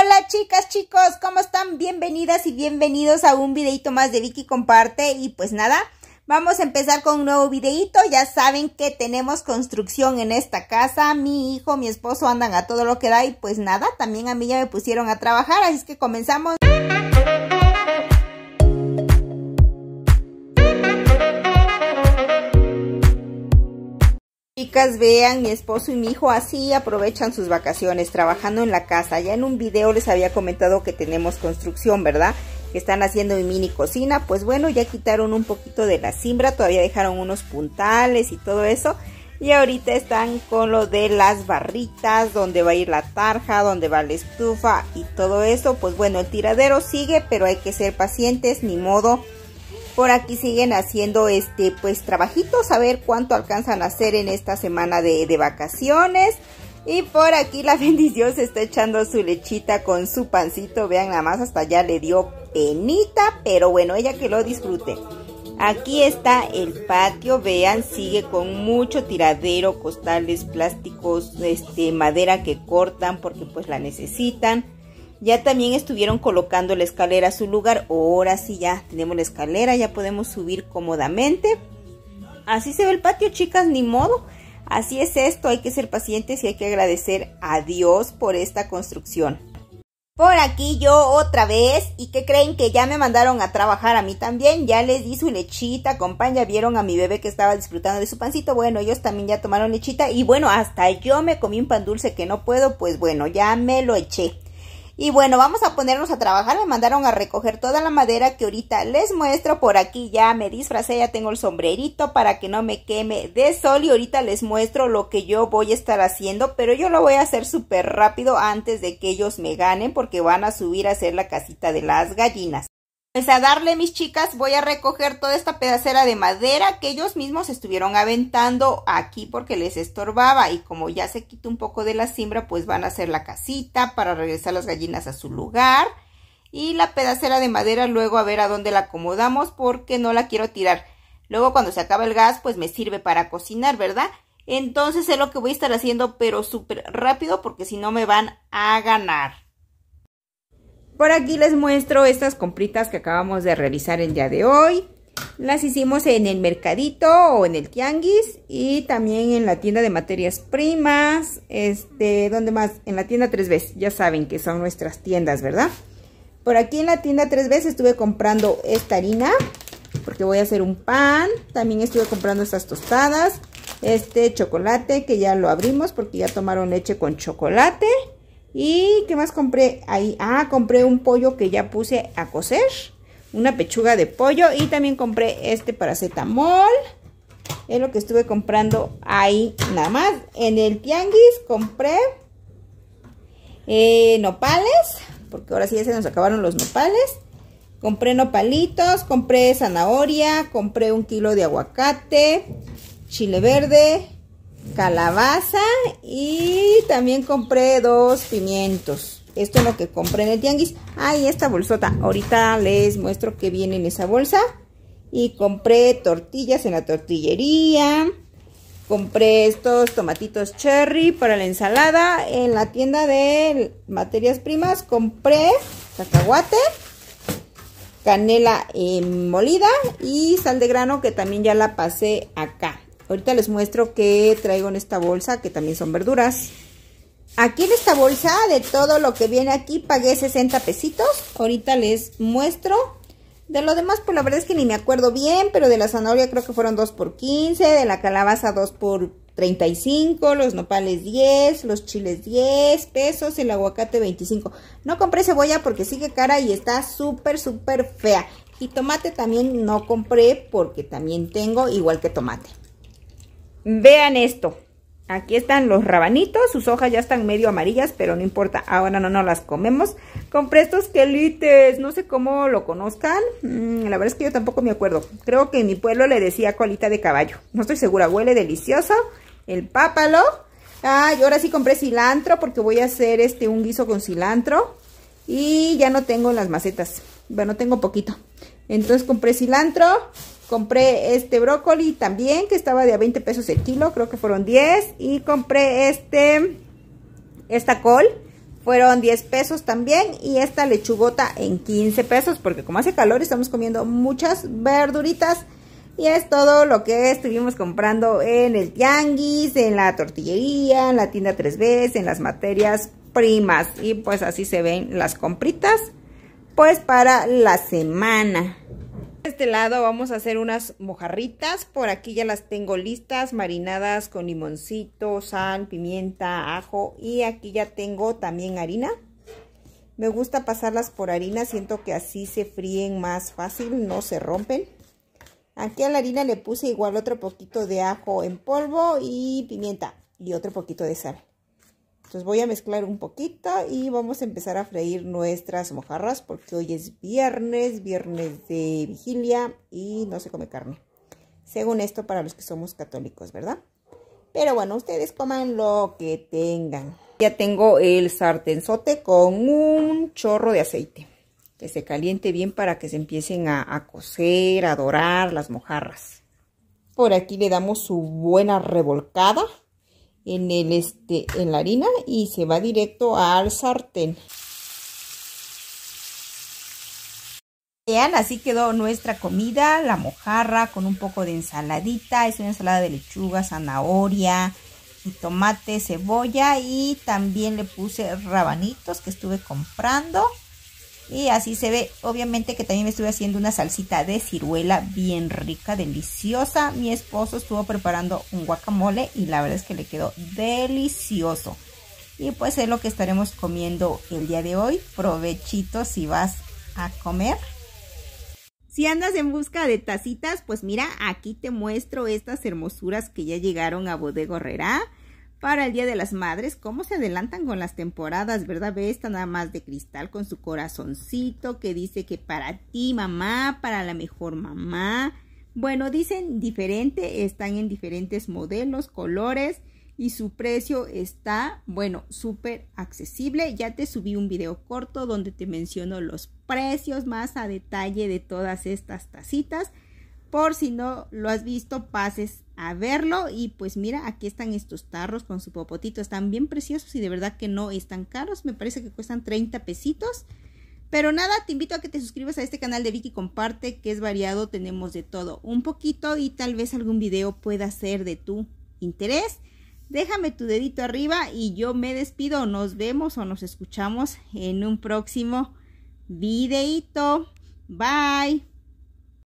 Hola chicas, chicos, ¿cómo están? Bienvenidas y bienvenidos a un videito más de Vicky Comparte y pues nada, vamos a empezar con un nuevo videito. Ya saben que tenemos construcción en esta casa, mi hijo, mi esposo andan a todo lo que da y pues nada, también a mí ya me pusieron a trabajar, así que comenzamos. vean, mi esposo y mi hijo así aprovechan sus vacaciones trabajando en la casa. Ya en un video les había comentado que tenemos construcción, ¿verdad? Que están haciendo mi mini cocina. Pues bueno, ya quitaron un poquito de la simbra, todavía dejaron unos puntales y todo eso. Y ahorita están con lo de las barritas, donde va a ir la tarja, donde va la estufa y todo eso. Pues bueno, el tiradero sigue, pero hay que ser pacientes, ni modo por aquí siguen haciendo este pues trabajitos, a ver cuánto alcanzan a hacer en esta semana de, vacaciones. Y por aquí la bendición se está echando su lechita con su pancito. Vean, nada más hasta allá le dio penita, pero bueno, ella que lo disfrute. Aquí está el patio, vean, sigue con mucho tiradero, costales, plásticos, este, madera que cortan porque pues la necesitan. Ya también estuvieron colocando la escalera a su lugar. Ahora sí ya tenemos la escalera, ya podemos subir cómodamente. Así se ve el patio, chicas, ni modo. Así es esto, hay que ser pacientes y hay que agradecer a Dios por esta construcción. Por aquí yo otra vez, y que creen que ya me mandaron a trabajar a mí también, ya les di su lechita compaña. vieron a mi bebé que estaba disfrutando de su pancito, bueno, ellos también ya tomaron lechita, y bueno, hasta yo me comí un pan dulce que no puedo, pues bueno, ya me lo eché. Y bueno, vamos a ponernos a trabajar. Me mandaron a recoger toda la madera que ahorita les muestro. Por aquí ya me disfracé, ya tengo el sombrerito para que no me queme de sol. Y ahorita les muestro lo que yo voy a estar haciendo. Pero yo lo voy a hacer súper rápido antes de que ellos me ganen porque van a subir a hacer la casita de las gallinas pues a darle, mis chicas, voy a recoger toda esta pedacera de madera que ellos mismos estuvieron aventando aquí porque les estorbaba. Y como ya se quitó un poco de la simbra, pues van a hacer la casita para regresar las gallinas a su lugar. Y la pedacera de madera luego a ver a dónde la acomodamos porque no la quiero tirar. Luego cuando se acaba el gas, pues me sirve para cocinar, ¿verdad? Entonces es lo que voy a estar haciendo, pero súper rápido porque si no me van a ganar. Por aquí les muestro estas compritas que acabamos de realizar el día de hoy. Las hicimos en el mercadito o en el tianguis y también en la tienda de materias primas, este, donde más? En la tienda 3B, ya saben que son nuestras tiendas, ¿verdad? Por aquí en la tienda 3B estuve comprando esta harina, porque voy a hacer un pan, también estuve comprando estas tostadas, este chocolate que ya lo abrimos porque ya tomaron leche con chocolate. ¿Y qué más compré ahí? Ah, compré un pollo que ya puse a cocer. Una pechuga de pollo. Y también compré este paracetamol. Es lo que estuve comprando ahí nada más. En el tianguis compré eh, nopales. Porque ahora sí ya se nos acabaron los nopales. Compré nopalitos, compré zanahoria, compré un kilo de aguacate, chile verde, calabaza y también compré dos pimientos. Esto es lo que compré en el tianguis. Ah, y esta bolsota. Ahorita les muestro que viene en esa bolsa. Y compré tortillas en la tortillería. Compré estos tomatitos cherry para la ensalada. En la tienda de materias primas compré cacahuate, canela eh, molida y sal de grano que también ya la pasé acá. Ahorita les muestro que traigo en esta bolsa, que también son verduras. Aquí en esta bolsa, de todo lo que viene aquí, pagué 60 pesitos. Ahorita les muestro. De lo demás, pues la verdad es que ni me acuerdo bien, pero de la zanahoria creo que fueron 2 por 15, de la calabaza 2 por 35, los nopales 10, los chiles 10 pesos, el aguacate 25. No compré cebolla porque sigue cara y está súper, súper fea. Y tomate también no compré porque también tengo igual que tomate. Vean esto. Aquí están los rabanitos, sus hojas ya están medio amarillas, pero no importa, ahora no no las comemos. Compré estos quelites, no sé cómo lo conozcan, mm, la verdad es que yo tampoco me acuerdo. Creo que en mi pueblo le decía colita de caballo, no estoy segura, huele delicioso. El pápalo, ah, y ahora sí compré cilantro porque voy a hacer este un guiso con cilantro. Y ya no tengo las macetas, bueno, tengo poquito. Entonces compré cilantro, Compré este brócoli también, que estaba de a 20 pesos el kilo, creo que fueron 10. Y compré este, esta col, fueron 10 pesos también. Y esta lechugota en 15 pesos, porque como hace calor estamos comiendo muchas verduritas. Y es todo lo que estuvimos comprando en el yanguis, en la tortillería, en la tienda 3B, en las materias primas. Y pues así se ven las compritas, pues para la semana. De este lado vamos a hacer unas mojarritas. Por aquí ya las tengo listas, marinadas con limoncito, sal, pimienta, ajo. Y aquí ya tengo también harina. Me gusta pasarlas por harina, siento que así se fríen más fácil, no se rompen. Aquí a la harina le puse igual otro poquito de ajo en polvo y pimienta y otro poquito de sal. Entonces voy a mezclar un poquito y vamos a empezar a freír nuestras mojarras porque hoy es viernes, viernes de vigilia y no se come carne. Según esto para los que somos católicos, ¿verdad? Pero bueno, ustedes coman lo que tengan. Ya tengo el sartenzote con un chorro de aceite. Que se caliente bien para que se empiecen a, a cocer, a dorar las mojarras. Por aquí le damos su buena revolcada en, el este, en la harina y se va directo al sartén. Vean, así quedó nuestra comida, la mojarra con un poco de ensaladita, es una ensalada de lechuga, zanahoria, y tomate, cebolla y también le puse rabanitos que estuve comprando. Y así se ve, obviamente que también me estuve haciendo una salsita de ciruela bien rica, deliciosa. Mi esposo estuvo preparando un guacamole y la verdad es que le quedó delicioso. Y pues es lo que estaremos comiendo el día de hoy. Provechito si vas a comer. Si andas en busca de tacitas, pues mira, aquí te muestro estas hermosuras que ya llegaron a Bodegorrera para el Día de las Madres, cómo se adelantan con las temporadas, ¿verdad? Ve esta nada más de cristal con su corazoncito que dice que para ti mamá, para la mejor mamá. Bueno, dicen diferente, están en diferentes modelos, colores y su precio está, bueno, súper accesible. Ya te subí un video corto donde te menciono los precios más a detalle de todas estas tacitas. Por si no lo has visto, pases a verlo. Y pues mira, aquí están estos tarros con su popotito. Están bien preciosos y de verdad que no están caros. Me parece que cuestan 30 pesitos. Pero nada, te invito a que te suscribas a este canal de Vicky Comparte, que es variado, tenemos de todo un poquito y tal vez algún video pueda ser de tu interés. Déjame tu dedito arriba y yo me despido. Nos vemos o nos escuchamos en un próximo videito. Bye.